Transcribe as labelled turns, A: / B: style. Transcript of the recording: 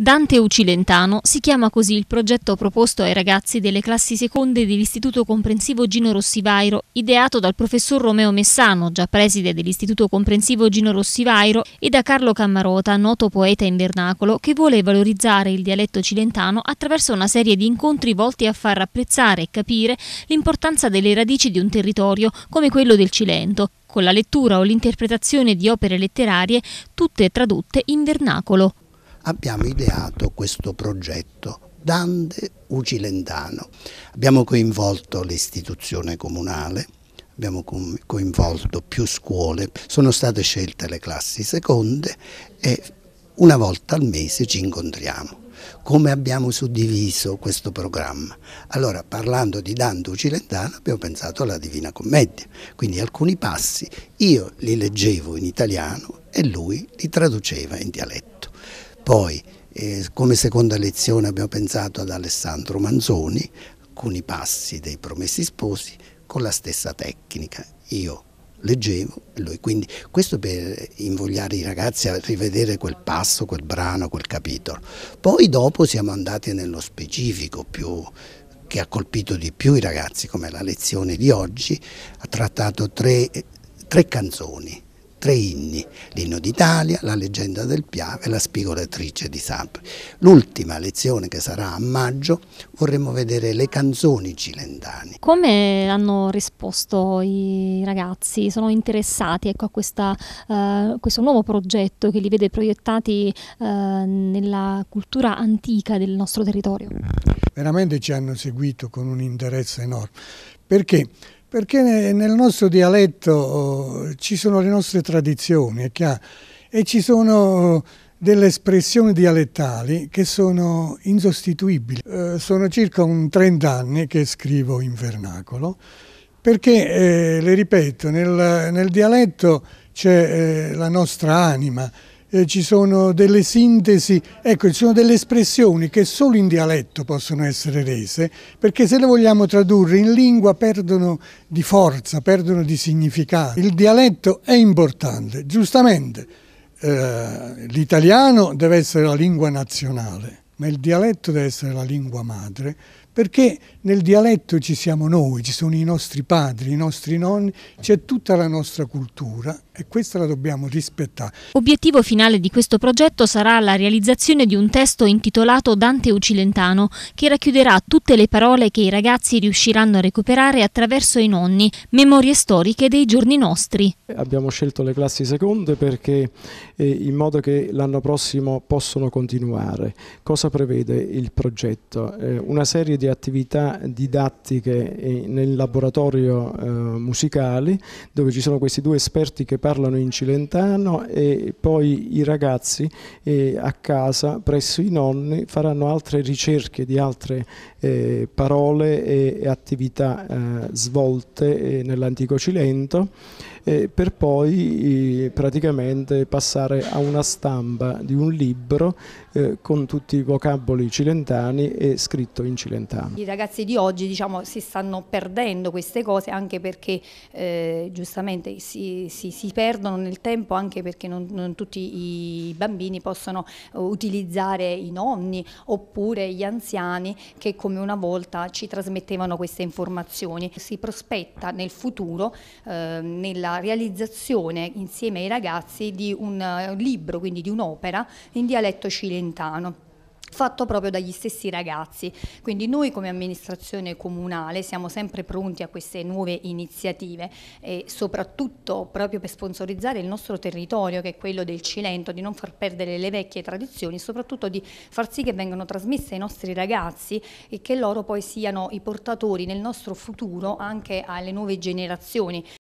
A: Dante Ucilentano si chiama così il progetto proposto ai ragazzi delle classi seconde dell'Istituto Comprensivo Gino Rossivairo, ideato dal professor Romeo Messano, già preside dell'Istituto Comprensivo Gino Rossivairo, e da Carlo Cammarota, noto poeta in vernacolo, che vuole valorizzare il dialetto cilentano attraverso una serie di incontri volti a far apprezzare e capire l'importanza delle radici di un territorio come quello del Cilento, con la lettura o l'interpretazione di opere letterarie, tutte tradotte in vernacolo
B: abbiamo ideato questo progetto Dante Ucilentano. Abbiamo coinvolto l'istituzione comunale, abbiamo coinvolto più scuole, sono state scelte le classi seconde e una volta al mese ci incontriamo. Come abbiamo suddiviso questo programma? Allora, parlando di Dante Ucilentano, abbiamo pensato alla Divina Commedia, quindi alcuni passi io li leggevo in italiano e lui li traduceva in dialetto. Poi eh, come seconda lezione abbiamo pensato ad Alessandro Manzoni, con i passi dei Promessi Sposi con la stessa tecnica. Io leggevo e lui, quindi questo per invogliare i ragazzi a rivedere quel passo, quel brano, quel capitolo. Poi dopo siamo andati nello specifico più, che ha colpito di più i ragazzi, come la lezione di oggi, ha trattato tre, eh, tre canzoni tre inni, l'inno d'Italia, la leggenda del Piave e la spigolatrice di Sapri. L'ultima lezione che sarà a maggio vorremmo vedere le canzoni cilendane.
A: Come hanno risposto i ragazzi? Sono interessati ecco, a questa, uh, questo nuovo progetto che li vede proiettati uh, nella cultura antica del nostro territorio?
C: Veramente ci hanno seguito con un interesse enorme perché perché nel nostro dialetto oh, ci sono le nostre tradizioni, è chiaro, e ci sono oh, delle espressioni dialettali che sono insostituibili. Eh, sono circa un 30 anni che scrivo in vernacolo, perché, eh, le ripeto, nel, nel dialetto c'è eh, la nostra anima, eh, ci sono delle sintesi, ecco, ci sono delle espressioni che solo in dialetto possono essere rese, perché se le vogliamo tradurre in lingua perdono di forza, perdono di significato. Il dialetto è importante, giustamente. Eh, l'italiano deve essere la lingua nazionale, ma il dialetto deve essere la lingua madre perché nel dialetto ci siamo noi, ci sono i nostri padri, i nostri nonni, c'è tutta la nostra cultura e questa la dobbiamo rispettare.
A: Obiettivo finale di questo progetto sarà la realizzazione di un testo intitolato Dante Ucilentano che racchiuderà tutte le parole che i ragazzi riusciranno a recuperare attraverso i nonni, memorie storiche dei giorni nostri.
D: Abbiamo scelto le classi seconde perché eh, in modo che l'anno prossimo possono continuare. Cosa prevede il progetto? Eh, una serie di attività didattiche nel laboratorio eh, musicali dove ci sono questi due esperti che parlano in cilentano e poi i ragazzi eh, a casa presso i nonni faranno altre ricerche di altre eh, parole e, e attività eh, svolte eh, nell'antico Cilento eh, per poi eh, praticamente passare a una stampa di un libro eh, con tutti i vocaboli cilentani e scritto in cilentano. I
E: ragazzi di oggi diciamo, si stanno perdendo queste cose anche perché eh, giustamente si, si, si, perdono nel tempo anche perché non, non tutti i bambini possono eh, utilizzare i nonni oppure gli anziani che come una volta ci trasmettevano queste informazioni. Si prospetta nel futuro, eh, nella realizzazione insieme ai ragazzi di eh, un libro, quindi di un'opera in dialetto cilentano fatto proprio dagli stessi ragazzi. Quindi noi come amministrazione comunale siamo sempre pronti a queste nuove iniziative e soprattutto proprio per sponsorizzare il nostro territorio che è quello del Cilento, di non far perdere le vecchie tradizioni, soprattutto di far sì che vengano trasmesse ai nostri ragazzi e che loro poi siano i portatori nel nostro futuro anche alle nuove generazioni.